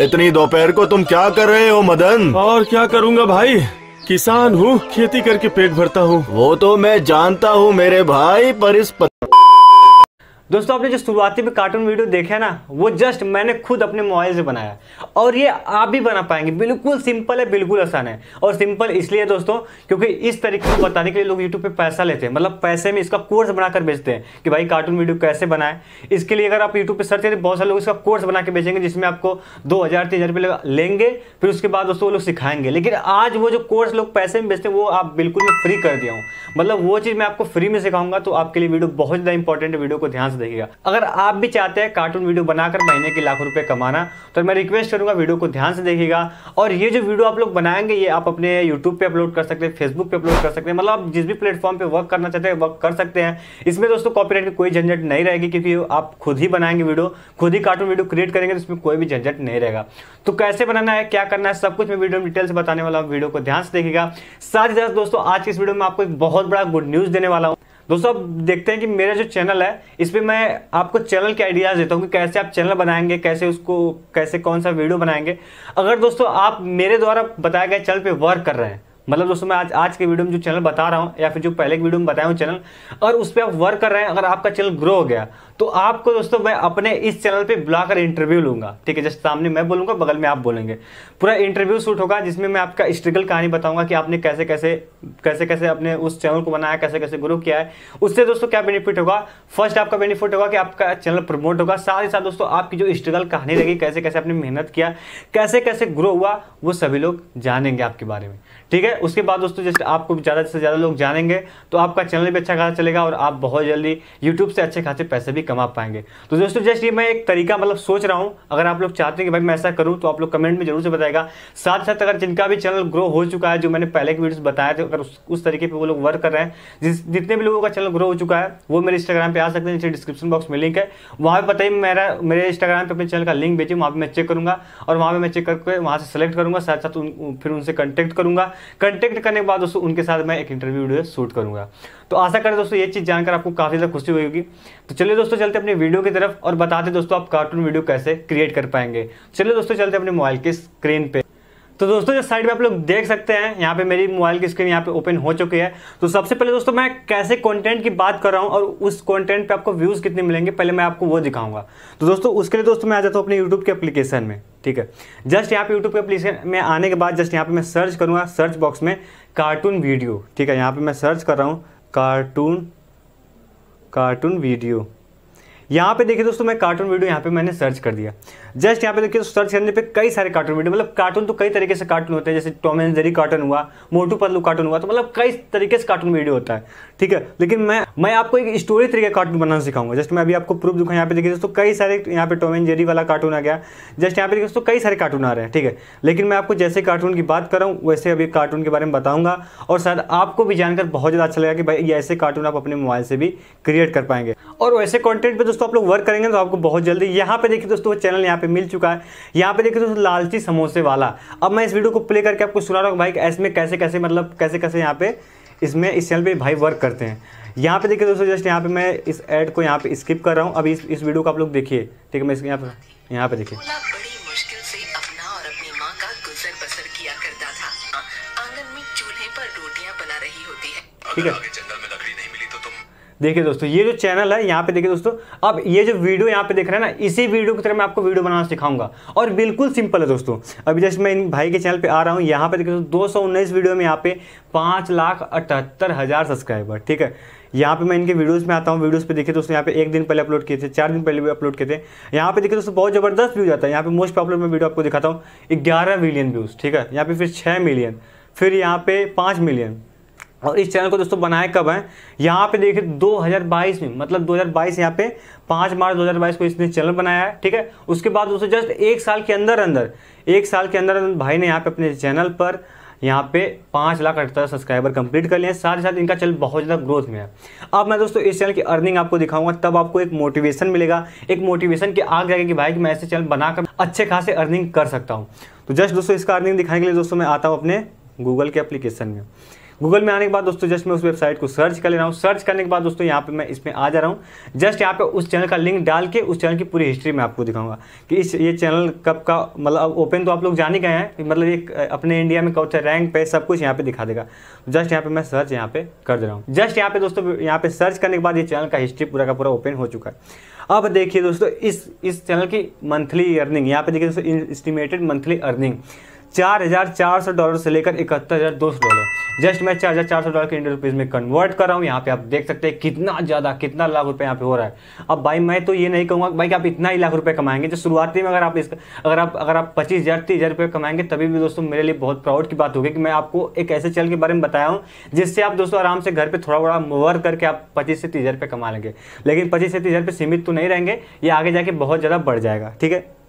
इतनी दोपहर को तुम क्या कर रहे हो मदन और क्या करूँगा भाई किसान हूँ खेती करके पेट भरता हूँ वो तो मैं जानता हूँ मेरे भाई पर इस पत... दोस्तों आपने जो शुरुआती में कार्टून वीडियो देखा है ना वो जस्ट मैंने खुद अपने मोबाइल से बनाया और ये आप भी बना पाएंगे बिल्कुल सिंपल है बिल्कुल आसान है और सिंपल इसलिए दोस्तों क्योंकि इस तरीके को बताने के लिए लोग यूट्यूब पे पैसा लेते हैं मतलब पैसे में इसका कोर्स बनाकर बेचते हैं कि भाई कार्टून वीडियो कैसे बनाए इसके लिए अगर आप यूट्यूब पर सर्च करें तो बहुत सारे लोग इसका कोर्स बना के बेचेंगे जिसमें आपको दो हज़ार तीन हज़ार लेंगे फिर उसके बाद दोस्तों वो लोग सिखाएंगे लेकिन आज वो जो कोर्स लोग पैसे में बेचते हैं वो आप बिल्कुल मैं फ्री कर दिया हूँ मतलब वो चीज़ मैं आपको फ्री में सिखाऊंगा तो आपके लिए वीडियो बहुत ज़्यादा इंपॉर्टेंट है वीडियो को ध्यान से देखिएगा अगर आप भी चाहते हैं कार्टून वीडियो बनाकर महीने के लाखों रुपए कमाना तो मैं रिक्वेस्ट करूंगा वीडियो को ध्यान से देखिएगा और ये जो वीडियो आप लोग बनाएंगे ये आप अपने यूट्यूब पे अपलोड कर सकते हैं फेसबुक पे अपलोड कर सकते हैं मतलब आप जिस भी प्लेटफॉर्म पर वर्क करना चाहते हैं वर्क कर सकते हैं इसमें दोस्तों कॉपीराइट की कोई झंझट नहीं रहेगी क्योंकि आप खुद ही बनाएंगे वीडियो खुद ही कार्टून वीडियो क्रिएट करेंगे तो इसमें कोई भी झंझट नहीं रहेगा तो कैसे बनाना है क्या करना है सब कुछ मैं वीडियो में डिटेल से बताने वाला हूँ वीडियो को ध्यान से देखेगा साथ ही साथ दोस्तों आज की इस वीडियो में आपको एक बहुत बड़ा गुड न्यूज़ देने वाला हूँ दोस्तों आप देखते हैं कि मेरा जो चैनल है इस पर मैं आपको चैनल के आइडियाज़ देता हूँ कि कैसे आप चैनल बनाएंगे कैसे उसको कैसे कौन सा वीडियो बनाएंगे अगर दोस्तों आप मेरे द्वारा बताए गए चैनल पर वर्क कर रहे हैं मतलब दोस्तों मैं आज आज के वीडियो में जो चैनल बता रहा हूँ या फिर जो पहले के वीडियो में बताया हूँ चैनल और उस पर आप वर्क कर रहे हैं अगर आपका चैनल ग्रो हो गया तो आपको दोस्तों मैं अपने इस चैनल पर बुलाकर इंटरव्यू लूंगा ठीक है जस्ट सामने मैं बोलूंगा बगल में आप बोलेंगे पूरा इंटरव्यू शूट होगा जिसमें मैं आपका स्ट्रगल कहानी बताऊंगा कि आपने कैसे कैसे कैसे कैसे अपने उस चैनल को बनाया कैसे कैसे ग्रो किया है उससे दोस्तों क्या बेनिफिट होगा फर्स्ट आपका बेनिफिट होगा कि आपका चैनल प्रमोट होगा साथ ही साथ दोस्तों आपकी जो स्ट्रगल कहानी रहेगी कैसे कैसे आपने मेहनत किया कैसे कैसे ग्रो हुआ वो सभी लोग जानेंगे आपके बारे में ठीक है उसके बाद दोस्तों जैसे आपको ज़्यादा से ज़्यादा लोग जानेंगे तो आपका चैनल भी अच्छा खासा चलेगा और आप बहुत जल्दी यूट्यूब से अच्छे खासे पैसे भी कमा पाएंगे तो दोस्तों जैसे ये मैं एक तरीका मतलब सोच रहा हूँ अगर आप लोग चाहते हैं कि भाई मैं ऐसा करूँ तो आप लोग कमेंट में जरूर से बताएगा साथ साथ अगर जिनका भी चैनल ग्रो हो चुका है जो मैंने पहले के वीडियो बताए थे अगर उस तरीके पर वो लोग वर्क कर रहे हैं जिस जितने भी लोगों का चैनल ग्रो हो चुका है वो मेरे इंस्टाग्राम पर आ सकते हैं नीचे डिस्क्रिप्शन बॉक्स में लिंक है वहाँ पर बताइए मेरा मेरे इंस्टाग्राम पर अपने चैनल का लिंक भेजिए वहाँ पर मैं चेक करूँगा और वहाँ पर मैं चेक करके वहाँ से सेलेक्ट करूँगा साथ साथ फिर उनसे कॉन्टैक्ट करूँगा कंटेक्ट करने के बाद दोस्तों उनके साथ मैं एक इंटरव्यू वीडियो शूट करूंगा तो आशा करें दोस्तों ये चीज़ जानकर आपको काफ़ी ज़्यादा खुशी हुई होगी तो चलिए दोस्तों चलते अपने वीडियो की तरफ और बताते दोस्तों आप कार्टून वीडियो कैसे क्रिएट कर पाएंगे चलिए दोस्तों चलते अपने मोबाइल के स्क्रीन पर तो दोस्तों जो साइड पे आप लोग देख सकते हैं यहाँ पे मेरी मोबाइल की स्क्रीन यहाँ पे ओपन हो चुकी है तो सबसे पहले दोस्तों मैं कैसे कंटेंट की बात कर रहा हूँ और उस कंटेंट पे आपको व्यूज़ कितने मिलेंगे पहले मैं आपको वो दिखाऊंगा तो दोस्तों उसके लिए दोस्तों मैं आ जाता हूँ अपने यूट्यूब के एप्लीकेशन में ठीक है जस्ट यहाँ पे यूट्यूब के एप्लीकेशन में आने के बाद जस्ट यहाँ पे मैं सर्च करूँगा सर्च बॉक्स में कार्टून वीडियो ठीक है यहाँ पर मैं सर्च कर रहा हूँ कार्टून कार्टून वीडियो यहाँ पे देखिए दोस्तों मैं कार्टून वीडियो यहाँ पे मैंने सर्च कर दिया जस्ट यहाँ पे देखिए सर्च करने पे कई सारे कार्टून वीडियो मतलब कार्टून तो कई तरीके से कार्टून होते हैं जैसे टॉम एंड जेरी कार्टून हुआ मोटू पतलू कार्टून हुआ तो मतलब कई तरीके से कार्टून वीडियो होता है ठीक है लेकिन मैं मैं आपको एक स्टोरी तरीके का कार्टून बनाना सिखाऊंगा जस्ट मैं अभी आपको प्रूफ दूंगा यहाँ पे देखिए दोस्तों कई सारे यहाँ पे टॉम एंड जेरी वाला कार्टून आ गया जस्ट यहाँ पे देखिए दोस्तों कई सारे कार्टून आ रहे हैं ठीक है लेकिन मैं आपको जैसे कार्टून की बात कर रहा हूँ वैसे अभी कार्टून के बारे में बताऊंगा और शायद आपको भी जानकर बहुत ज़्यादा अच्छा लगा कि भाई ये ऐसे कार्टून आप अपने मोबाइल से भी क्रिएट कर पाएंगे और वैसे कॉन्टेंट पर दोस्तों आप लोग वर्क करेंगे तो आपको बहुत जल्दी यहाँ पे देखिए दोस्तों चैनल यहाँ यहाँ पे मिल चुका है यहाँ पे देखिए दोस्तों लालची समोसे वाला अब मैं इस वीडियो को प्ले करके आपको सुना रहा हूँ भाई इसमें कैसे कैसे मतलब कैसे कैसे यहाँ पे इसमें इस चैनल पे भाई वर्क करते हैं यहाँ पे देखिए दोस्तों जस्ट यहाँ पे मैं इस एड को यहाँ पे स्किप कर रहा हूँ अभी इस, इस वीडियो को आप लोग देखिए ठीक है मैं इसके यहाँ पे यहाँ पे देखिए ठीक है देखिए दोस्तों ये जो चैनल है यहाँ पे देखिए दोस्तों अब ये जो वीडियो यहाँ पे देख रहे हैं ना इसी वीडियो की तरह मैं आपको वीडियो बनाना सिखाऊंगा और बिल्कुल सिंपल है दोस्तों अभी जैसे मैं इन भाई के चैनल पर आ रहा हूँ यहाँ पे देखिए दोस्तों दो सौ उन्नीस वीडियो में यहाँ पे पाँच लाख अठहत्तर हज़ार सब्सक्राइबर ठीक है यहाँ पे मैं इनके वीडियोस में आता हूँ वीडियोस पे देखिए दोस्तों यहाँ पे एक दिन पहले अपलोड किए थे चार दिन पहले भी अपलोड किए थे यहाँ पे देखिए दोस्तों बहुत ज़बरदस्त व्यूज आता है यहाँ पे मोस्ट पॉपुलर मैं वीडियो आपको दिखाता हूँ ग्यारह मिलियन व्यूज़ ठीक है यहाँ पे फिर छः मिलियन फिर यहाँ पे पाँच मिलियन और इस चैनल को दोस्तों बनाए कब है यहाँ पे देखिए 2022 में मतलब 2022 यहाँ पे 5 मार्च 2022 को इसने चैनल बनाया है ठीक है उसके बाद दोस्तों जस्ट एक साल के अंदर अंदर एक साल के अंदर अंदर भाई ने यहाँ पे अपने चैनल पर यहाँ पे पाँच लाख अठहत्तर सब्सक्राइबर कंप्लीट कर लिए हैं साथ ही साथ इनका चैनल बहुत ज़्यादा ग्रोथ में है अब मैं दोस्तों इस चैनल की अर्निंग आपको दिखाऊंगा तब आपको एक मोटिवेशन मिलेगा एक मोटिवेशन के आग जाएगी कि भाई कि मैं ऐसे चैनल बनाकर अच्छे खासे अर्निंग कर सकता हूँ तो जस्ट दोस्तों इसका अर्निंग दिखाने के लिए दोस्तों मैं आता हूँ अपने गूगल के अप्लीकेशन में गूगल में आने के बाद दोस्तों जस्ट मैं उस वेबसाइट को सर्च कर ले रहा हूँ सर्च करने के बाद दोस्तों यहाँ पे मैं इसमें आ जा रहा हूँ जस्ट यहाँ पे उस चैनल का लिंक डाल के उस चैनल की पूरी हिस्ट्री मैं आपको दिखाऊंगा कि इस ये चैनल कब का मतलब ओपन तो आप लोग जान ही गए हैं मतलब ये अपने इंडिया में कौन सा रैंक पे सब कुछ यहाँ पे दिखा देगा जस्ट यहाँ पे मैं सर्च यहाँ पे कर दे रहा हूँ जस्ट यहाँ पे दोस्तों यहाँ पे सर्च करने के बाद ये चैनल का हिस्ट्री पूरा का पूरा ओपन हो चुका है अब देखिए दोस्तों इस इस चैनल की मंथली अर्निंग यहाँ पे देखिए दोस्तों इस्टीमेटेड मंथली अर्निंग चार हजार चार सौ डॉलर से लेकर इकहत्तर हजार दो सौ डॉलर जस्ट मैं चार हजार चार सौ डॉलर के इंडियन रुपीज़ में कन्वर्ट कर रहा हूँ यहाँ पे आप देख सकते हैं कितना ज़्यादा कितना लाख रुपए यहाँ पे हो रहा है अब भाई मैं तो ये नहीं कहूँगा भाई कि आप इतना ही लाख रुपए कमाएंगे जो शुरुआती में अगर आप इसका अगर आप अगर आप पच्चीस हज़ार तीस हज़ार रुपये कमाएंगे तभी भी दोस्तों मेरे लिए बहुत प्राउड की बात होगी कि मैं आपको एक ऐसे चल के बारे में बताया हूँ जिससे आप दोस्तों आराम से घर पर थोड़ा बड़ा मोवर करके आप पच्चीस से तीस हज़ार रुपये कमा लेंगे लेकिन पच्चीस से तीस हज़ार रुपये सीमित तो नहीं रहेंगे ये आगे जाके बहुत ज़्यादा बढ़ जाएगा ठीक है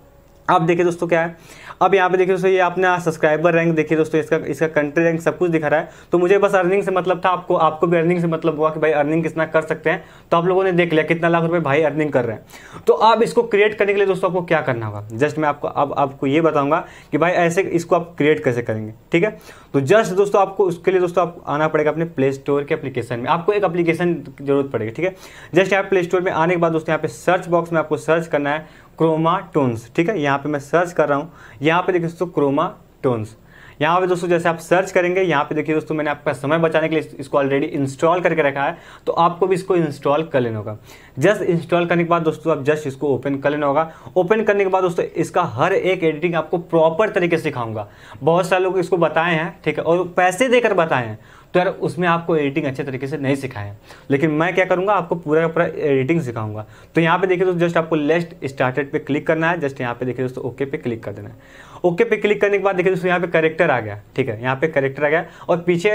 अब देखिए दोस्तों क्या है अब यहाँ पे देखिए दोस्तों ये आपने सब्सक्राइबर रैंक देखिए दोस्तों इसका इसका कंट्री रैंक सब कुछ दिखा रहा है तो मुझे बस अर्निंग से मतलब था आपको आपको भी अर्निंग से मतलब हुआ कि भाई अर्निंग कितना कर सकते हैं तो आप लोगों ने देख लिया कितना लाख रुपए भाई अर्निंग कर रहे हैं तो आप इसको क्रिएट करने के लिए दोस्तों आपको क्या करना होगा जस्ट मैं आपको अब आपको ये बताऊंगा कि भाई ऐसे इसको आप क्रिएट कैसे करेंगे ठीक है तो जस्ट दोस्तों आपको उसके लिए दोस्तों आपको आना पड़ेगा अपने प्ले स्टोर के अपलीकेशन में आपको एक अपलीकेशन जरूरत पड़ेगी ठीक है जस्ट यहाँ प्ले स्टोर में आने के बाद दोस्तों यहाँ पे सर्च बॉक्स में आपको सर्च करना है क्रोमा टोन्स ठीक है यहाँ पे मैं सर्च कर रहा हूँ यहाँ पे देखिए दोस्तों क्रोमा टोन्स यहाँ पे दोस्तों जैसे आप सर्च करेंगे यहाँ पे देखिए दोस्तों मैंने आपका समय बचाने के लिए इसको ऑलरेडी इंस्टॉल करके रखा है तो आपको भी इसको इंस्टॉल कर लेना होगा जस्ट इंस्टॉल करने के बाद दोस्तों आप जस्ट इसको ओपन कर लेना होगा ओपन करने के बाद दोस्तों इसका हर एक एडिटिंग आपको प्रॉपर तरीके से सिखाऊंगा बहुत सारे लोग इसको बताए हैं ठीक है और पैसे देकर बताए हैं तो यार उसमें आपको एडिटिंग अच्छे तरीके से नहीं सिखाएं लेकिन मैं क्या करूँगा आपको पूरा पूरा एडिटिंग सिखाऊंगा तो यहाँ पे देखिए दोस्तों जस्ट आपको लेस्ट स्टार्टेड पे क्लिक करना है जस्ट यहाँ पे देखिए दोस्तों ओके पे क्लिक कर देना है ओके पे क्लिक करने के बाद देखिए दोस्तों यहाँ पे करेक्टर आ गया ठीक है यहाँ पे करेक्टर आ गया और पीछे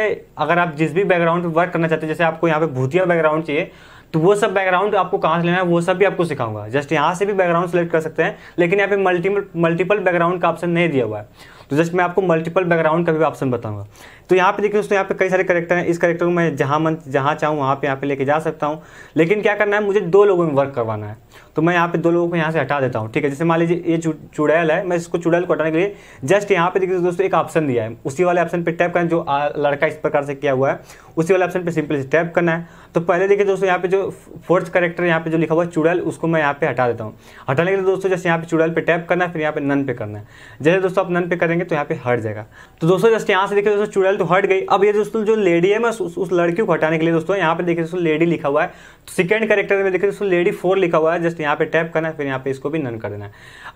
अगर आप जिस भी बैकग्राउंड पर वर्क करना चाहते हैं जैसे आपको यहाँ पे भूतिया बैकग्राउंड चाहिए तो वो सब बैकग्राउंड आपको कहाँ से लेना है वो सब भी आपको सिखाऊंगा जस्ट यहाँ से भी बैकग्राउंड सेलेक्ट कर सकते हैं लेकिन यहाँ पे मल्टीपल मल्टीपल बैकग्राउंड का ऑप्शन नहीं दिया हुआ है तो जस्ट मैं आपको मल्टीपल बैकग्राउंड का भी ऑप्शन बताऊंगा तो यहाँ पे देखिए दोस्तों यहाँ पे कई सारे करेक्टर हैं इस करेक्टर को मैं जहाँ मन जहाँ चाहूँ वहाँ पे यहाँ पे लेके जा सकता हूँ लेकिन क्या करना है मुझे दो लोगों में वर्क करवाना है तो मैं यहाँ पे दो लोगों को यहाँ से हटा देता हूँ ठीक है जैसे मान लीजिए ये चुड़ैल है मैं इसको चुड़ैल को हटाने के लिए जस्ट यहाँ पे देखिए दोस्तों एक ऑप्शन दिया है उसी वाले ऑप्शन पर टैप करना जो लड़का इस प्रकार से किया हुआ है उसी वाले ऑप्शन पर सिंपल टैप करना है तो पहले देखिए दोस्तों यहाँ पे जो फोर्थ करेक्टर यहाँ पे जो लिखा हुआ है चुड़ैल उसको मैं यहाँ पे हटा देता हूँ हटाने के लिए दोस्तों जैसे यहाँ पे चुड़ैल पे टैप करना है फिर यहाँ पे नन पे करना है जैसे दोस्तों आप नन पे करेंगे तो यहाँ पे हट जाएगा तो दोस्तों जैसे यहाँ से देखिए दोस्तों चुड़ैल तो हट गई अब ये दोस्तों जो लेडी है मैं उस, उस लड़की को हटाने के लिए दोस्तों यहाँ पे देखिए दोस्तों लेडी लिखा हुआ है तो सेकेंड करेक्टर में देखिए दोस्तों लेडी फोर लिखा हुआ है जस्ट यहाँ पे टैप करना है फिर यहाँ पे इसको भी नन कर देना है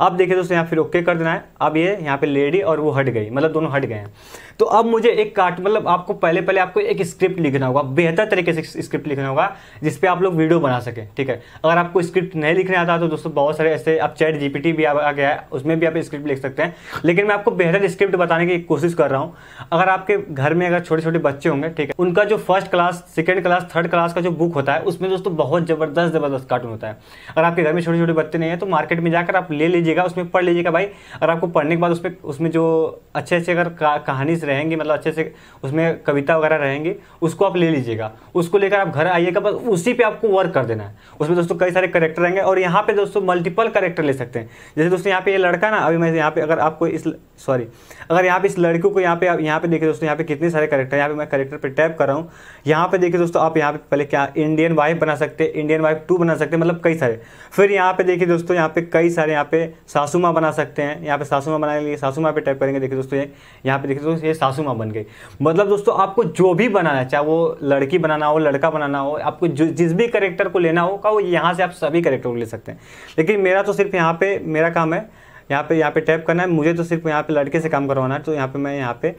अब देखिए दोस्तों यहाँ फिर ओके कर देना है अब ये यहाँ पे लेडी और वो हट गई मतलब दोनों हट गए हैं तो अब मुझे एक कार्ट मतलब आपको पहले पहले आपको एक स्क्रिप्ट लिखना होगा बेहतर तरीके से स्क्रिप्ट लिखना होगा जिसपे आप लोग वीडियो बना सकें ठीक है अगर आपको स्क्रिप्ट नहीं लिखने आता तो दोस्तों बहुत सारे ऐसे अब चैट जीपीटी भी आ गया है उसमें भी आप स्क्रिप्ट लिख सकते हैं लेकिन मैं आपको बेहतर स्क्रिप्ट बताने की कोशिश कर रहा हूँ अगर आपके घर में अगर छोटे छोटे बच्चे होंगे ठीक है उनका जो first class second class third class का जो बुक होता है उसमें दोस्तों बहुत ज़बरदस्त ज़बरदस्त कार्टून होता है अगर आपके घर में छोटे छोटे बच्चे नहीं है तो मार्केट में जाकर आप ले लीजिएगा उसमें पढ़ लीजिएगा भाई और आपको पढ़ने के बाद उसमें उसमें जो अच्छे अच्छे अगर कहानीज रहेंगी मतलब अच्छे से उसमें कविता वगैरह रहेंगी उसको आप ले लीजिएगा उसको लेकर आप घर आइएगा बस उसी पर आपको वर्क कर देना है उसमें दोस्तों कई सारे करेक्टर रहेंगे और यहाँ पे दोस्तों मल्टीपल करेक्टर ले सकते हैं जैसे दोस्तों यहाँ पे ये लड़का ना अभी मैं यहाँ पे अगर आपको इस सॉरी अगर यहाँ पे इस लड़की को यहाँ पे यहाँ पे देखिए दोस्तों यहाँ पे कितने सारे करेक्टर यहाँ पे मैं करेक्टर पे टैप कर रहा हूँ यहाँ पे देखिए दोस्तों आप यहाँ पे पहले क्या इंडियन वाइफ बना सकते हैं इंडियन वाइफ टू बना सकते हैं मतलब कई सारे फिर यहाँ पे देखिए दोस्तों यहाँ पे कई सारे यहाँ पे सासू माँ बना सकते हैं यहाँ पे सासू माँ बनाने के लिए सासू माँ पे टैप करेंगे देखिए दोस्तों ये यहाँ पे देखिए दोस्तों ये सासू माँ बन गई मतलब दोस्तों आपको जो भी बनाना चाहे वो लड़की बनाना हो लड़का बनाना हो आपको जिस भी करेक्टर को लेना हो का वो यहाँ से आप सभी करेक्टर को ले सकते हैं लेकिन मेरा तो सिर्फ यहाँ पे मेरा काम है यहाँ पे यहाँ पे टैप करना है मुझे तो सिर्फ यहाँ पे लड़के से काम करवाना है तो यहाँ पे मैं यहाँ पे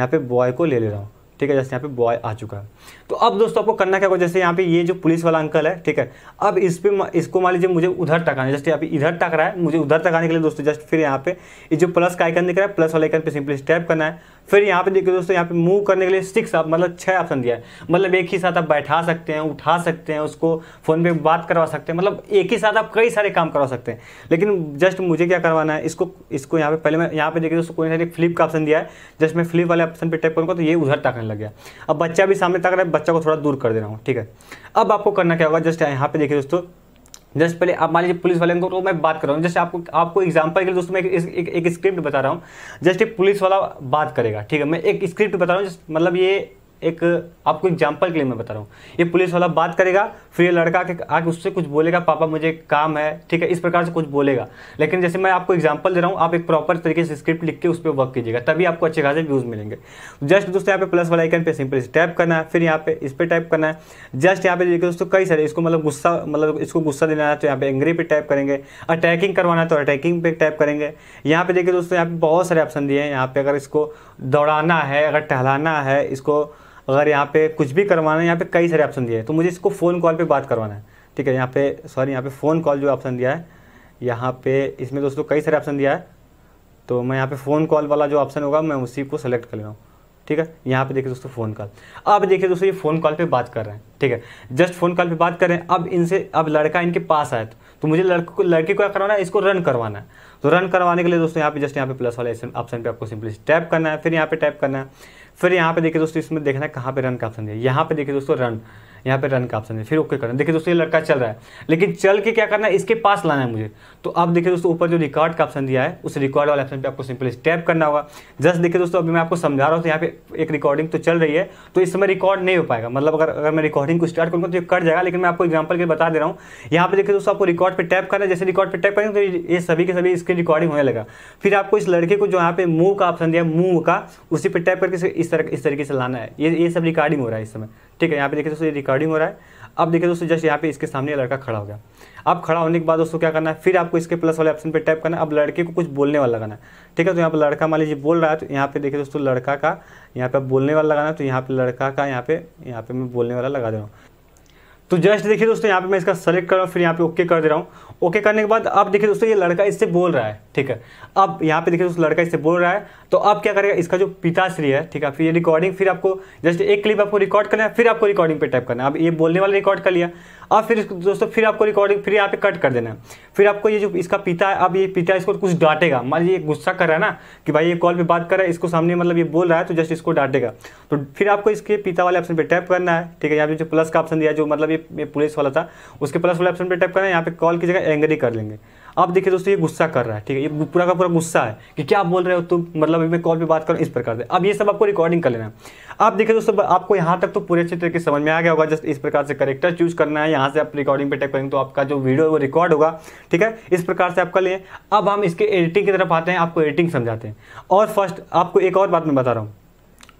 यहाँ पे बॉय को ले ले रहा हूँ ठीक है जैसे यहाँ पे बॉय आ चुका है तो अब दोस्तों आपको करना क्या होगा जैसे यहाँ पे ये जो पुलिस वाला अंकल है ठीक है अब इस पर इसको मान लीजिए मुझे उधर टकाना है जस्ट यहाँ पे इधर टक रहा है मुझे उधर टकाने के लिए दोस्तों जस्ट फिर यहाँ पे ये जो प्लस का आइकन दिख रहा है प्लस वाले आइकन पे सिंपली स्टैप करना है फिर यहाँ पे देखिए दोस्तों यहाँ पे मूव करने के लिए सिक्स आप मतलब छः ऑप्शन दिया है मतलब एक ही साथ आप बैठा सकते हैं उठा सकते हैं उसको फ़ोन पे बात करवा सकते हैं मतलब एक ही साथ आप कई सारे काम करवा सकते हैं लेकिन जस्ट मुझे क्या करवाना है इसको इसको यहाँ पे पहले मैं यहाँ पे देखिए दोस्तों कोई ना एक फ्लिप का ऑप्शन दिया है जस्ट मैं फ्लिप वाले ऑप्शन पर टैप करूँगा तो ये उधर टकने लग गया अब बच्चा भी सामने तक रहा है बच्चा को थोड़ा दूर कर दे रहा हूँ ठीक है अब आपको करना क्या होगा जस्ट यहाँ पे देखिए दोस्तों जस्ट पहले आप मान लीजिए पुलिस वाले को तो मैं बात कर रहा हूँ जैसे आपको आपको एग्जांपल के लिए दोस्तों मैं एक, एक, एक स्क्रिप्ट बता रहा हूँ जस्ट एक पुलिस वाला बात करेगा ठीक है मैं एक स्क्रिप्ट बता रहा हूँ मतलब ये एक आपको एग्जाम्पल के लिए मैं बता रहा हूँ ये पुलिस वाला बात करेगा फिर ये लड़का के आके उससे कुछ बोलेगा पापा मुझे काम है ठीक है इस प्रकार से कुछ बोलेगा लेकिन जैसे मैं आपको एग्जाम्पल दे रहा हूँ आप एक प्रॉपर तरीके से स्क्रिप्ट लिख के उस पर वर्क कीजिएगा तभी आपको अच्छे खासे व्यूज़ मिलेंगे जस्ट दोस्तों यहाँ पे प्लस वाला आइकन पे सिंपल टैप करना है फिर यहाँ पे इस पर टाइप करना है जस्ट यहाँ पे देखिए दोस्तों कई सारे इसको मतलब गुस्सा मतलब इसको गुस्सा देना है तो यहाँ पे एंग्री पे टाइप करेंगे अटैकिंग करवाना है तो अटैकिंग पे टाइप करेंगे यहाँ पे देखिए दोस्तों यहाँ पे बहुत सारे ऑप्शन दिए हैं यहाँ पे अगर इसको दौड़ाना है अगर टहलाना है इसको अगर यहाँ पे कुछ भी करवाना है यहाँ पे कई सारे ऑप्शन दिए हैं तो मुझे इसको फ़ोन कॉल पे बात करवाना है ठीक है यहाँ पे सॉरी यहाँ पे फ़ोन कॉल जो ऑप्शन दिया है यहाँ पे इसमें दोस्तों कई सारे ऑप्शन दिया है तो मैं यहाँ पे फ़ोन कॉल वाला जो ऑप्शन होगा मैं उसी को सेलेक्ट कर लूँ ठीक है यहाँ पे देखिए दोस्तों फ़ोन कॉल अब देखिए दोस्तों ये फ़ोन कॉल पर बात कर रहे हैं ठीक है जस्ट फ़ोन कॉल पर बात कर रहे हैं अब इनसे अब लड़का इनके पास आए तो मुझे लड़के को लड़के को क्या करवाना है इसको रन करवाना है तो रन करवाने के लिए दोस्तों यहाँ पे जस्ट यहाँ पे प्लस वाले ऑप्शन पे आपको सिंपली टैप करना है फिर यहाँ पे टैप करना है फिर यहाँ पे देखिए दोस्तों इसमें देखना है कहाँ पे रन का ऑप्शन है यहाँ पे देखिए दोस्तों रन यहाँ पे रन का ऑप्शन है फिर ओके करना देखिए दोस्तों ये लड़का चल रहा है लेकिन चल के क्या करना है इसके पास लाना है मुझे तो आप देखिए दोस्तों ऊपर जो रिकॉर्ड का ऑप्शन दिया है उस रिकॉर्ड वाले ऑप्शन पर आपको सिंपली टैप करना होगा जस्ट देखिए दोस्तों अभी मैं आपको समझा रहा हूँ तो यहाँ पे एक रिकॉर्डिंग तो चल रही है तो इस समय रिकॉर्ड नहीं हो पाएगा मतलब अगर अगर मैं रिकॉर्डिंग को स्टार्ट करूँगा तो कट जाएगा लेकिन मैं आपको एग्जाम्पल के बता दे रहा हूँ यहाँ पे देखिए दोस्तों आपको रिकॉर्ड पर टैप करना है जैसे रिकॉर्ड पर टैप करेंगे तो ये सभी के सभी स्क्रीन रिकॉर्डिंग होने लगा फिर आपको इस लड़के को जो यहाँ पे मूव का ऑप्शन दिया मूव का उसी पर टैप करके इस तरह इस तरीके से लाना है ये ये सब रिकॉर्डिंग हो रहा है इस समय ठीक है यहाँ पे देखिए दोस्तों ये रिकॉर्डिंग हो रहा है अब देखिए दोस्तों जस्ट यहाँ पे इसके सामने लड़का खड़ा हो गया अब खड़ा होने के बाद दोस्तों क्या करना है फिर आपको इसके प्लस वाले ऑप्शन पे टैप करना है अब लड़के को कुछ बोलने वाला लगाना है ठीक है तो यहाँ पर लड़का मान लीजिए बोल रहा है तो यहाँ पे देखिए दोस्तों लड़का का यहाँ पे बोलने वाला लगाना है तो यहाँ पे लड़का का यहाँ पे यहाँ पे मैं बोलने वाला लगा दे रहा हूँ तो जस्ट देखिए दोस्तों यहाँ पे मैं इसका सेलेक्ट कर रहा हूँ फिर यहाँ पे ओके कर दे रहा हूँ ओके करने के बाद अब देखिए दोस्तों ये लड़का इससे बोल रहा है ठीक है अब यहाँ पे देखिए दोस्तों लड़का इससे बोल रहा है तो अब क्या करेगा इसका जो पिताश्री है ठीक है फिर ये रिकॉर्डिंग फिर आपको जस्ट एक क्लिप आपको रिकॉर्ड करना है फिर आपको रिकॉर्डिंग पे टाइप करना है अब ये बोलने वाला रिकॉर्ड कर लिया अब फिर दोस्तों फिर आपको रिकॉर्डिंग फिर यहाँ पे कट कर देना फिर आपको ये जो इसका पिता है अब ये पिता इसको कुछ डांटेगा मान लीजिए गुस्सा कर रहा है ना कि भाई ये कॉल पर बात कर रहा है इसको सामने मतलब ये बोल रहा है तो जस्ट इसको डांटेगा तो फिर आपको इसके पिता वाले ऑप्शन पर टैप करना है ठीक है यहाँ पे जो प्लस का ऑप्शन दिया जो मतलब ये पुलिस वाला था उसके प्लस वाले ऑप्शन पर टैप करना है यहाँ पे कॉल की जगह एंग्री कर लेंगे अब देखिए दोस्तों ये गुस्सा कर रहा है ठीक है ये पूरा का पूरा गुस्सा है कि क्या बोल रहे हो तुम मतलब मैं कॉल पे बात करूँ इस प्रकार से अब ये सब आपको रिकॉर्डिंग कर लेना है आप देखिए दोस्तों आपको यहाँ तक तो पूरे अच्छे तरीके समझ में आ गया होगा जस्ट इस प्रकार से करेक्टर चूज करना है यहाँ से आप रिकॉर्डिंग पे टैप करेंगे तो आपका जो वीडियो है वो रिकॉर्ड होगा ठीक है इस प्रकार से आप कर लिए अब हम इसके एडिटिंग की तरफ आते हैं आपको एडिटिंग समझाते हैं और फर्स्ट आपको एक और बात मैं बता रहा हूँ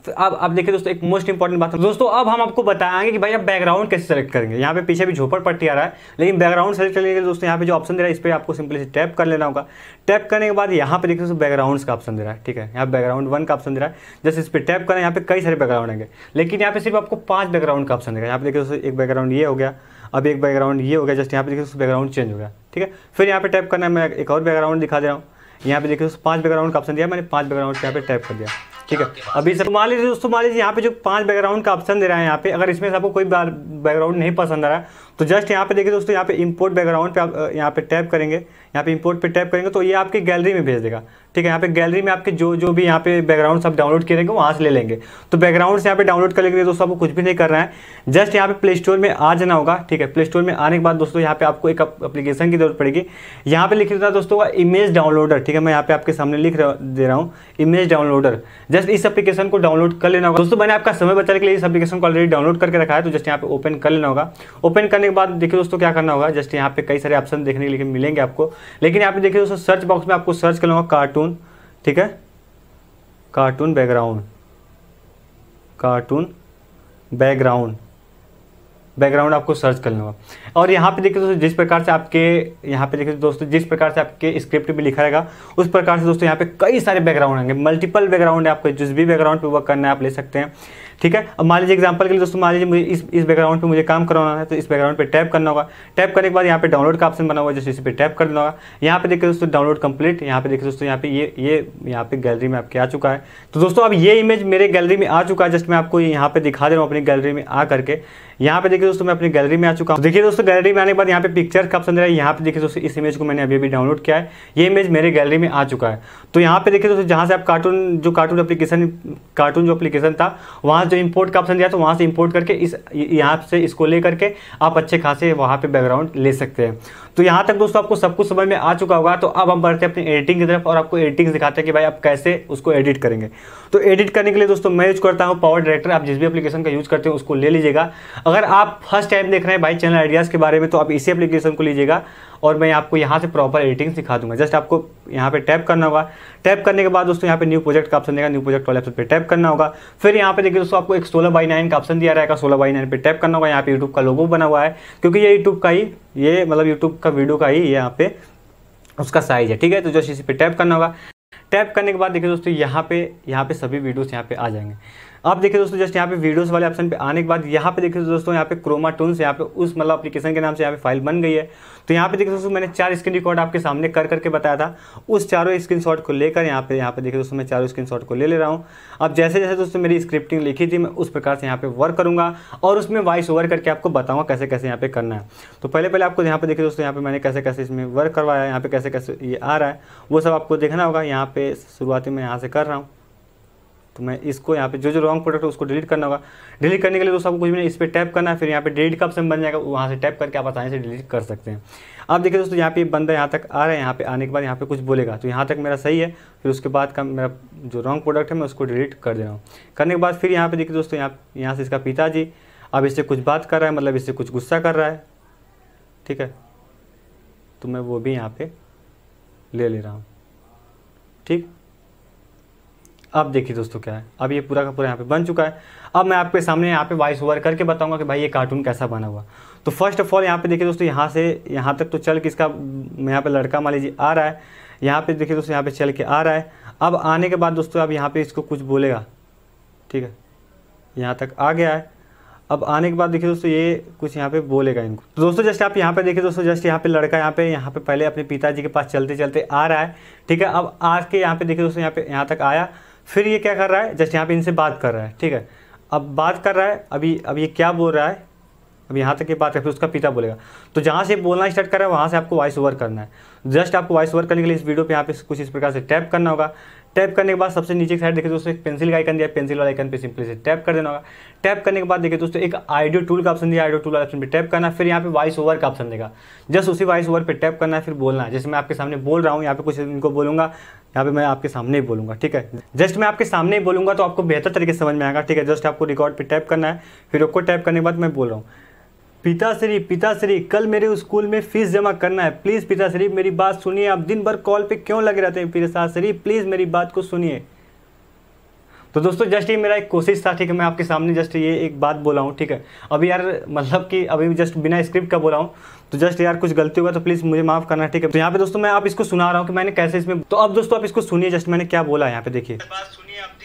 तो अब अब देखिए दोस्तों एक मोस्ट इंपॉर्टेंट बात है दोस्तों अब हम आपको बताएंगे कि भाई आप बैकग्राउंड कैसे सेलेक्ट करेंगे यहाँ पे पीछे भी झोपड़ पट्टी आ रहा है लेकिन बैकग्राउंड सेलेक्ट करने के लिए दोस्तों यहाँ पे जो ऑप्शन दे रहा है इस पर आपको सिंपली से टैप कर लेना होगा टैप करने के बाद यहाँ पे देखिए दोस्तों बैकग्राउंड का ऑप्शन दे रहा है ठीक है यहाँ बैकग्राउंड वन का ऑप्शन दे रहा है जैसे इस पर टैप करें यहाँ पे कई सारे बैकग्राउंड आएंगे लेकिन यहाँ पे सिर्फ आपको पाँच बैकग्राउंड का ऑप्शन देगा यहाँ पे देखिए दोस्तों एक बैकग्राउंड ये हो गया अब एक बैकग्राउंड ये हो गया जस्ट यहाँ पे देखिए बैकग्राउंड चेंज हो गया ठीक है फिर यहाँ पे टैप करना मैं एक और बैकग्राउंड दिखा दे रहा हूँ यहाँ पे देखिए दोस्तों पाँच बैकग्राउंड का ऑप्शन दिया मैंने पाँच बैकग्राउंड यहाँ पे टैप कर दिया ठीक है अभी सर मान लीजिए दोस्तों मान लीजिए यहाँ पे जो पांच बैकग्राउंड का ऑप्शन दे रहा है यहाँ पे अगर इसमें से आपको कोई बैकग्राउंड नहीं पसंद आ रहा है तो जस्ट यहाँ पे देखिए दोस्तों यहाँ पे इंपोर्ट बैकग्राउंड पे आप यहाँ पे टैप करेंगे यहाँ पे इंपोर्ट पे टैप करेंगे तो ये आपकी गैलरी में भेज देगा ठीक है यहाँ पे गैलरी में आपके जो जो भी यहाँ पे बैकग्राउंड आप डाउनलोड किए रहेंगे वहाँ से ले लेंगे तो बैकग्राउंड से यहाँ पे डाउनलोड कर लेंगे दोस्तों आपको कुछ भी नहीं कर रहा है जस्ट यहाँ पे प्ले स्टोर में आ जाना होगा ठीक है प्ले स्टोर में आने के बाद दोस्तों यहाँ पे आपको एक अपलीकेशन की जरूरत पड़ेगी यहाँ पे लिख देता है दोस्तों इमेज डाउनलोडर ठीक है मैं यहाँ पे आपके सामने लिख दे रहा हूँ इमेज डाउनलोडर जस्ट इस अपलीकेशन को डाउनलोड कर लेना होगा दोस्तों मैंने आपका समय बचाने के लिए इस अपलीकेशन को ऑलरेडी डाउनलोड करके रखा है तो जस्ट यहाँ पे ओपन कर लेना होगा ओपन करने के बाद देखिए दोस्तों क्या करना होगा जस्ट यहाँ पे कई सारे ऑप्शन देखने के लिए मिलेंगे आपको लेकिन यहाँ पे देखिए दोस्तों सर्च बॉक्स में आपको सर्च करना होगा कार्टून ठीक है cartoon background cartoon background background आपको सर्च कर होगा और यहाँ पे देखिए दोस्तों जिस प्रकार से आपके यहाँ पे देखिए दोस्तों जिस प्रकार से आपके स्क्रिप्ट में लिखा रहेगा उस प्रकार से दोस्तों यहाँ पे कई सारे बैकग्राउंड आएंगे मल्टीपल बैकग्राउंड है आपको जिस भी बैकग्राउंड पे वर्क करना है आप ले सकते हैं ठीक है अब मान लीजिए एग्जाम्पल के लिए दोस्तों मान लीजिए मुझे इस इस बैकग्राउंड पे मुझे काम कराना है तो इस बैकग्राउंड पे टैप करना होगा टैप करने के बाद यहाँ पे डाउनलोड का ऑप्शन बना हुआ जैसे इस पर टैप कर देना होगा यहाँ पे देखिए दोस्तों डाउनलोड कंप्लीट यहाँ पे देखिए दोस्तों यहाँ पे ये ये यहाँ पे गैलरी में आपके आ चुका है तो दोस्तों अब ये इमेज मेरे गैलरी में आ चुका है जस्ट मैं आपको यहाँ पे दिखा दे रहा हूँ अपनी गैलरी में आ करके यहाँ पे देखिए दोस्तों मैं अपनी गैलरी में आ चुका हूँ देखिए दोस्तों गैलरी में आने के बाद यहाँ पे पिक्चर का ऑप्शन रहा है यहाँ पे देखिए दोस्तों इस इमेज को मैंने अभी अभी डाउनलोड किया है ये इमेज मेरे गैलरी में आ चुका है तो यहाँ पे देखिए दोस्तों जहाँ से आप कार्टून जो कार्टून अपलीकेशन कार्टून जो अपलीकेशन था वहाँ जो इम्पोर्ट का ऑप्शन दिया था वहाँ से इम्पोर्ट करके इस यहाँ से इसको ले करके आप अच्छे खासे वहाँ पर बैकग्राउंड ले सकते हैं तो यहाँ तक दोस्तों आपको सब कुछ समझ में आ चुका होगा तो अब हम बढ़ते हैं अपनी एडिटिंग की तरफ और आपको एडिटिंग दिखाते हैं कि भाई आप कैसे उसको एडिट करेंगे तो एडिट करने के लिए दोस्तों मैं यूज करता हूँ पावर डायरेक्टर आप जिस भी एप्लीकेशन का यूज करते हैं उसको ले लीजिएगा अगर आप फर्स्ट टाइम देख रहे हैं भाई चैनल आइडियाज़ के बारे में तो आप इसी एप्लीकेशन को लीजिएगा और मैं आपको यहाँ से प्रॉपर एडिटिंग सिखा दूंगा जस्ट आपको यहाँ पे टैप करना होगा टैप करने के बाद दोस्तों यहाँ पे न्यू प्रोजेक्ट का ऑप्शन देगा न्यू प्रोजेक्ट वाले ऑप्शन पे टैप करना होगा फिर यहाँ पे देखिए दोस्तों आपको एक सोलह बाई नाइन का ऑप्शन दिया रहेगा सोलह बाई नाइन पर टैप करना होगा यहाँ पे यूट्यूब का लोगो बना हुआ है क्योंकि ये यूट्यूब का ही ये मतलब यूट्यूब का वीडियो का ही यहाँ पे उसका साइज है ठीक है तो जस्ट इसी पे टैप करना होगा टैप करने के बाद देखिए दोस्तों यहाँ पे यहाँ पे सभी वीडियोस यहाँ पे आ जाएंगे आप देखिए दोस्तों जस्ट यहाँ पे वीडियोस वाले ऑप्शन पे आने के बाद यहाँ पे देखिए दोस्तों यहाँ पे क्रोमा टून्स यहाँ पे उस मतलब अपलीकेशन के नाम से यहाँ पे फाइल बन गई है तो यहाँ पे देखिए दोस्तों मैंने चार स्क्रीन रिकॉर्ड आपके सामने कर करके बताया था उस चारों स्क्रीन को लेकर यहाँ पे यहाँ पे देखिए दोस्तों मैं चारों स्क्रीन को ले ले रहा हूँ अब जैसे जैसे दोस्तों मेरी स्क्रिप्टिंग लिखी थी मैं उस प्रकार से यहाँ पे वर्क करूँगा और उसमें वॉइस ओवर करके आपको बताऊँगा कैसे कैसे यहाँ पे करना है तो पहले पहले आपको यहाँ पे देखिए दोस्तों यहाँ पे मैंने कैसे कैसे इसमें वर्क करवाया यहाँ पे कैसे कैसे ये आ रहा है वो सब आपको देखना होगा यहाँ पे शुरुआती में यहाँ से कर रहा हूँ तो मैं इसको यहाँ पे जो जो रॉन्ग प्रोडक्ट है उसको डिलीट करना होगा डिलीट करने के लिए दोस्तों कुछ भी नहीं इस पर टैप करना है फिर यहाँ पे डिलीट का ऑप्शन बन जाएगा वहाँ से टैप करके आप आसानी से डिलीट कर सकते हैं आप देखिए दोस्तों यहाँ पे बंदा यहाँ तक आ रहा है यहाँ पे आने के बाद यहाँ पे कुछ बोलेगा तो यहाँ तक मेरा सही है फिर उसके बाद का मेरा जो रॉन्ग प्रोडक्ट है मैं उसको डिलीट कर दे रहा हूँ करने के बाद फिर यहाँ पे देखिए दोस्तों यहाँ यहाँ से इसका पिताजी अब इससे कुछ बात कर रहा है मतलब इससे कुछ गुस्सा कर रहा है ठीक है तो मैं वो भी यहाँ पे ले ले रहा हूँ ठीक अब देखिए दोस्तों क्या है अब ये पूरा का पूरा यहाँ पे बन चुका है अब मैं आपके सामने यहाँ पे वॉइस ओवर करके बताऊंगा कि भाई ये कार्टून कैसा बना हुआ तो फर्स्ट ऑफ ऑल यहाँ पे देखिए दोस्तों यहाँ से यहाँ तक तो चल के इसका यहाँ पे लड़का मान लीजिए आ रहा है यहाँ पे देखिए दोस्तों यहाँ पे चल के आ रहा है अब आने के बाद दोस्तों अब यहाँ पे इसको कुछ बोलेगा ठीक है यहाँ तक आ गया है अब आने के बाद देखिए दोस्तों ये कुछ यहाँ पे बोलेगा इनको तो दोस्तों जस्ट आप यहाँ पे देखिए दोस्तों जस्ट यहाँ पे लड़का यहाँ पे यहाँ पे पहले अपने पिताजी के पास चलते चलते आ रहा है ठीक है अब आके के यहाँ पे देखिए दोस्तों यहाँ पे यहाँ तक आया फिर ये क्या कर रहा है जस्ट यहाँ पे इनसे बात कर रहा है ठीक है अब बात कर रहा है अभी अब ये क्या बोल रहा है अब यहाँ तक ये बात है फिर उसका पिता बोलेगा तो जहाँ से बोलना स्टार्ट कर रहा है वहाँ से आपको वॉइस ओवर करना है जस्ट आपको वॉइस ओवर करने के लिए इस वीडियो पे यहाँ पे कुछ इस प्रकार से टैप करना होगा टैप करने के बाद सबसे नीचे की साइड देखिए दोस्तों एक पेंसिल का आइकन दिया पेंसिल वाला आइकन पे सिंपली से टैप कर देना होगा टैप करने के बाद देखिए दोस्तों एक आइडियो टूल का ऑप्शन दिया आइडियो टूल ऑप्शन पे टैप करना फिर यहाँ पे वॉइस ओवर का ऑप्शन देगा जस्ट उसी वॉइस ओवर पे टैप करना है फिर बोलना है जैसे मैं आपके सामने बोल रहा हूँ यहाँ पे कुछ इनको बोलूँगा यहाँ पे मैं आपके सामने ही बोलूंगा ठीक है जस्ट मैं आपके सामने ही बोलूंगा तो आपको बेहतर तरीके से समझ में आएगा ठीक है जस्ट आपको रिकॉर्ड पे टाइप करना है फिर उसको टाइप करने के बाद मैं बोल रहा हूँ पिताश्री पिताश्री कल मेरे स्कूल में फीस जमा करना है प्लीज़ पिताश्री मेरी बात सुनिए आप दिन भर कॉल पर क्यों लगे रहते हैं पिताश्री प्लीज़ मेरी बात को सुनिए तो दोस्तों जस्ट ये मेरा एक कोशिश था ठीक है मैं आपके सामने जस्ट ये एक बात बोला हूँ ठीक है अभी यार मतलब कि अभी जस्ट बिना स्क्रिप्ट का बोला हूँ तो जस्ट यार कुछ गलती होगा तो प्लीज़ मुझे माफ़ करना ठीक है तो यहाँ पे दोस्तों मैं आप इसको सुना रहा हूँ कि मैंने कैसे इसमें तो अब दोस्तों आप इसको सुनिए जस्ट मैंने क्या बोला यहाँ पे देखिए बात सुनिए आप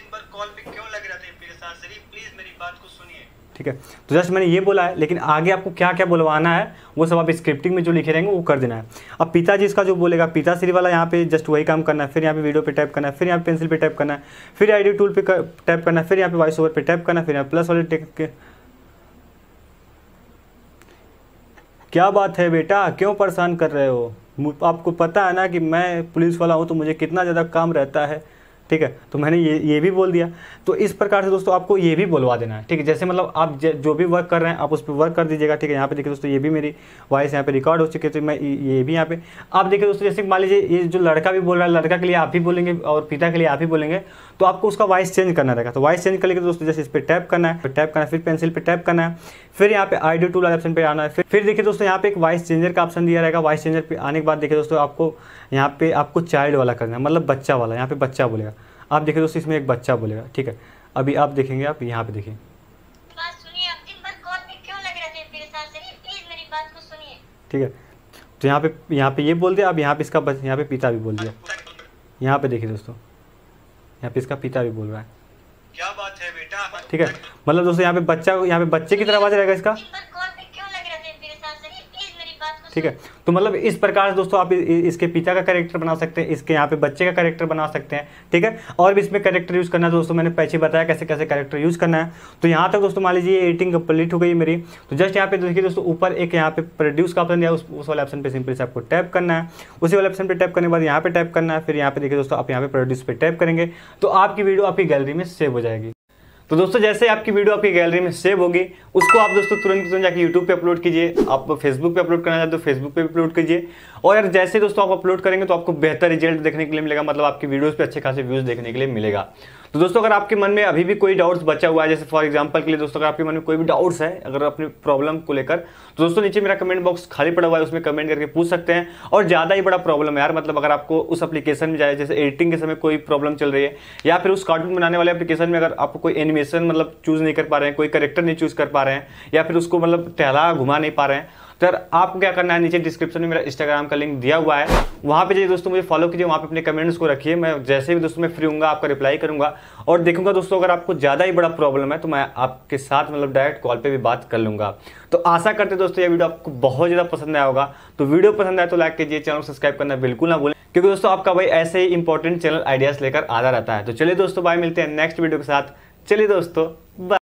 ठीक है तो जस्ट मैंने ये बोला है लेकिन आगे आपको क्या क्या बुलवाना है वो सब आप स्क्रिप्टिंग में जो लिखे रहेंगे वो कर देना है अब पिताजी इसका जो बोलेगा श्री वाला यहाँ पे जस्ट वही काम करना है फिर यहाँ पे वीडियो पे टाइप करना है फिर यहाँ पे पेंसिल पे टाइप करना है फिर आईडी टूल पे टाइप करना है फिर यहाँ पे वॉइस ओवर पे टाइप करना है फिर यहाँ प्लस वाले टेक क्या बात है बेटा क्यों परेशान कर रहे हो आपको पता है ना कि मैं पुलिस वाला हूँ तो मुझे कितना ज़्यादा काम रहता है ठीक है तो मैंने ये ये भी बोल दिया तो इस प्रकार से दोस्तों आपको ये भी बोलवा देना है ठीक है जैसे मतलब आप जो भी वर्क कर रहे हैं आप उस पर वर्क कर दीजिएगा ठीक है यहाँ पे देखिए दोस्तों ये भी मेरी वॉइस यहाँ पे रिकॉर्ड हो चुकी है तो मैं ये भी यहाँ पे आप देखिए दोस्तों जैसे मान लीजिए ये जो लड़का भी बोल रहा है लड़का के लिए आप ही बोलेंगे और पिता के लिए आप ही बोलेंगे तो आपको उसका वॉइस चेंज करना रहेगा तो वॉइस चेंज कर लेकर दोस्तों जैसे इस पर टैप करना है टैप करना है फिर पेंसिल पर टैप करना है फिर यहाँ पे आईडी टूल वाले ऑप्शन पे आना है फिर फिर देखिए दोस्तों यहाँ पे एक वॉइस चेंजर का ऑप्शन दिया रहेगा वॉइस चेंजर पे आने के बाद देखिए दोस्तों आपको यहाँ पे आपको चाइल्ड वाला करना है मतलब बच्चा वाला यहाँ पे बच्चा बोलेगा आप देखिए दोस्तों इसमें एक बच्चा बोलेगा ठीक है अभी आप देखेंगे आप यहाँ पे देखिए ठीक है तो यहाँ पे यहाँ पे ये बोल दिया अब यहाँ पे इसका यहाँ पे पिता भी बोल दिया यहाँ पे देखिए दोस्तों यहाँ पे इसका पिता भी बोल रहा है क्या ठीक है मतलब दोस्तों यहाँ पे बच्चा यहाँ पे बच्चे की तरह आवाज़ रहेगा इसका ठीक है तो मतलब इस प्रकार से दोस्तों आप इसके पिता का करेक्टर बना सकते हैं इसके यहाँ पे बच्चे का करेक्टर बना सकते हैं ठीक है और भी इसमें करेक्टर यूज़ करना है दोस्तों मैंने पैसे बताया कैसे कैसे करेक्टर यूज़ करना है तो यहाँ तक दोस्तों मान लीजिए एडिटिंग कंप्लीट हो गई मेरी तो जस्ट यहाँ पे देखिए दोस्तों ऊपर एक यहाँ पे प्रोड्यूस का ऑप्शन दिया उस, उस वाले ऑप्शन पर सिंपली से आपको टैप करना है उसी वाले ऑप्शन पर टैप करने के बाद यहाँ पे टैप करना है फिर यहाँ पे देखिए दोस्तों आप यहाँ पे प्रोड्यूस पर टैप करेंगे तो आपकी वीडियो आपकी गैलरी में सेव हो जाएगी तो दोस्तों जैसे आपकी वीडियो आपकी गैलरी में सेव होगी उसको आप दोस्तों तुरंत तुरंत जाकर यूट्यूब पे अपलोड कीजिए आप फेसबुक पे अपलोड करना चाहते हो फेसबुक तो पे अपलोड कीजिए और यार जैसे दोस्तों आप अपलोड करेंगे तो आपको बेहतर रिजल्ट देखने के लिए मिलेगा मतलब आपकी वीडियोज़ पर अच्छे खासे व्यूज़ देखने के लिए मिलेगा तो दोस्तों अगर आपके मन में अभी भी कोई डाउट्स बचा हुआ है जैसे फॉर एग्जांपल के लिए दोस्तों अगर आपके मन में कोई भी डाउट्स है अगर अपनी प्रॉब्लम को लेकर तो दोस्तों नीचे मेरा कमेंट बॉक्स खाली पड़ा हुआ है उसमें कमेंट करके पूछ सकते हैं और ज़्यादा ही बड़ा प्रॉब्लम है यार मतलब अगर आपको उस एप्लीकेशन में जाए जैसे एडिटिंग के समय कोई प्रॉब्लम चल रही है या फिर उस कार्टून बनाने वाले एप्लीकेशन में अगर आपको कोई एनिमेशन मतलब चूज़ नहीं कर पा रहे हैं कोई करेक्टर नहीं चूज़ कर पा रहे हैं या फिर उसको मतलब टहला घुमा नहीं पा रहे हैं तो आपको क्या करना है नीचे डिस्क्रिप्शन में मेरा इंस्टाग्राम का लिंक दिया हुआ है वहाँ पे जाइए दोस्तों मुझे फॉलो कीजिए वहाँ पे अपने कमेंट्स को रखिए मैं जैसे भी दोस्तों मैं फ्री हूँ आपका रिप्लाई करूँगा और देखूंगा दोस्तों अगर आपको ज़्यादा ही बड़ा प्रॉब्लम है तो मैं आपके साथ मतलब डायरेक्ट कॉल पर भी बात कर लूँगा तो आशा करते दोस्तों ये वीडियो आपको बहुत ज़्यादा पसंद आया होगा तो वीडियो पसंद आए तो लाइक कीजिए चैनल सब्सक्राइब करना बिल्कुल ना भूलें क्योंकि दोस्तों आपका भाई ऐसे ही इंपॉर्टेंट चैनल आइडियाज़ लेकर आता रहता है तो चलिए दोस्तों बाय मिलते हैं नेक्स्ट वीडियो के साथ चलिए दोस्तों बाय